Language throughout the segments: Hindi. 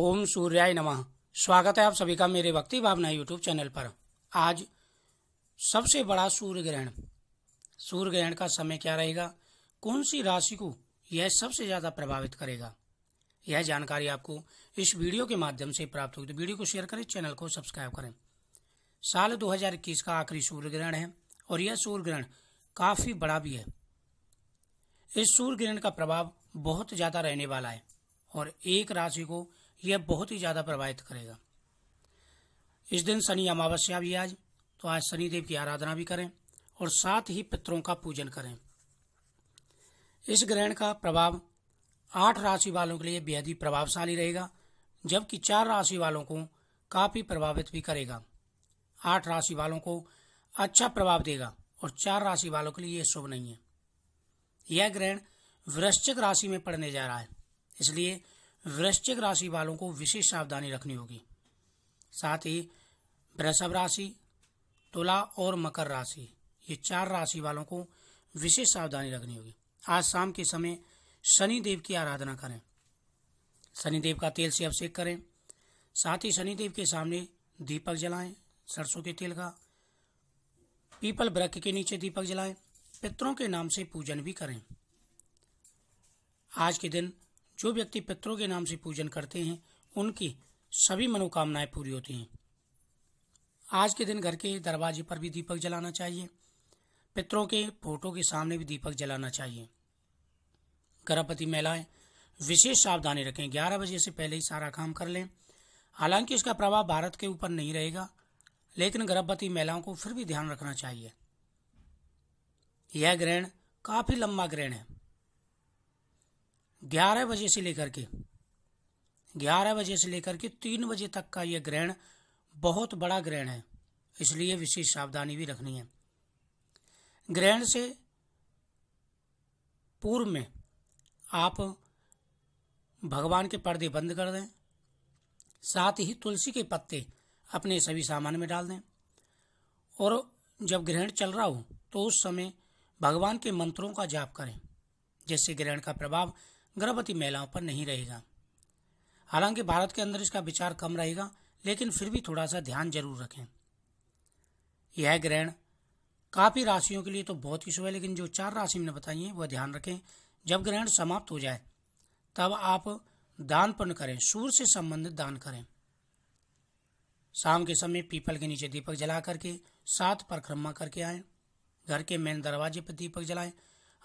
ओम सूर्याय नमः स्वागत है आप सभी का मेरे भक्ति भावना यूट्यूब चैनल पर आज सबसे बड़ा सूर्य ग्रहण सूर्य ग्रहण का समय क्या रहेगा कौन सी राशि को यह सबसे ज़्यादा प्रभावित करेगा यह जानकारी आपको इस वीडियो के माध्यम से प्राप्त होगी तो वीडियो को शेयर करें चैनल को सब्सक्राइब करें साल दो का आखिरी सूर्य ग्रहण है और यह सूर्य ग्रहण काफ़ी बड़ा भी है इस सूर्य ग्रहण का प्रभाव बहुत ज़्यादा रहने वाला है और एक राशि को यह बहुत ही ज़्यादा प्रभावित करेगा इस दिन शनि अमावस्या भी आज तो आज शनिदेव की आराधना भी करें और साथ ही पितरों का पूजन करें इस ग्रहण का प्रभाव आठ राशि वालों के लिए बेहद ही प्रभावशाली रहेगा जबकि चार राशि वालों को काफ़ी प्रभावित भी करेगा आठ राशि वालों को अच्छा प्रभाव देगा और चार राशि वालों के लिए यह शुभ नहीं है यह ग्रहण वृश्चिक राशि में पड़ने जा रहा है इसलिए वृश्चिक राशि वालों को विशेष सावधानी रखनी होगी साथ ही वृषभ राशि तुला और मकर राशि ये चार राशि वालों को विशेष सावधानी रखनी होगी आज शाम के समय शनि देव की आराधना करें शनिदेव का तेल से अभिषेक करें साथ ही शनिदेव के सामने दीपक जलाएं सरसों के तेल का पीपल वृक्ष के नीचे दीपक जलाएं पितरों के नाम से पूजन भी करें आज के दिन जो व्यक्ति पितरों के नाम से पूजन करते हैं उनकी सभी मनोकामनाएं पूरी होती हैं आज के दिन घर के दरवाजे पर भी दीपक जलाना चाहिए पितरों के फोटो के सामने भी दीपक जलाना चाहिए गर्भवती महिलाएं विशेष सावधानी रखें 11 बजे से पहले ही सारा काम कर लें हालांकि इसका प्रभाव भारत के ऊपर नहीं रहेगा लेकिन गर्भवती महिलाओं को फिर भी ध्यान रखना चाहिए यह ग्रहण काफी लंबा ग्रहण है ग्यारह बजे से लेकर के ग्यारह बजे से लेकर के तीन बजे तक का यह ग्रहण बहुत बड़ा ग्रहण है इसलिए विशेष सावधानी भी रखनी है ग्रहण से पूर्व में आप भगवान के पर्दे बंद कर दें साथ ही तुलसी के पत्ते अपने सभी सामान में डाल दें और जब ग्रहण चल रहा हो तो उस समय भगवान के मंत्रों का जाप करें जिससे ग्रहण का प्रभाव गर्भवती महिलाओं पर नहीं रहेगा हालांकि भारत के अंदर इसका विचार कम रहेगा लेकिन फिर भी थोड़ा सा ध्यान जरूर रखें यह ग्रहण काफ़ी राशियों के लिए तो बहुत ही शुभ है लेकिन जो चार राशि मैंने बताई है वह ध्यान रखें जब ग्रहण समाप्त हो जाए तब आप दान पुण्य करें सूर्य से संबंधित दान करें शाम के समय पीपल के नीचे दीपक जला करके सात परिक्रमा करके आए घर के मेन दरवाजे पर दीपक जलाएं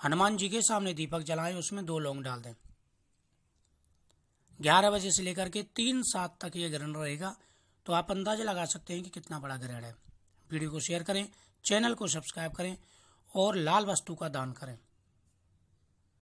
हनुमान जी के सामने दीपक जलाएं उसमें दो लौंग डाल दें ग्यारह बजे से लेकर के तीन सात तक ये ग्रहण रहेगा तो आप अंदाजा लगा सकते हैं कि कितना बड़ा ग्रहण है वीडियो को शेयर करें चैनल को सब्सक्राइब करें और लाल वस्तु का दान करें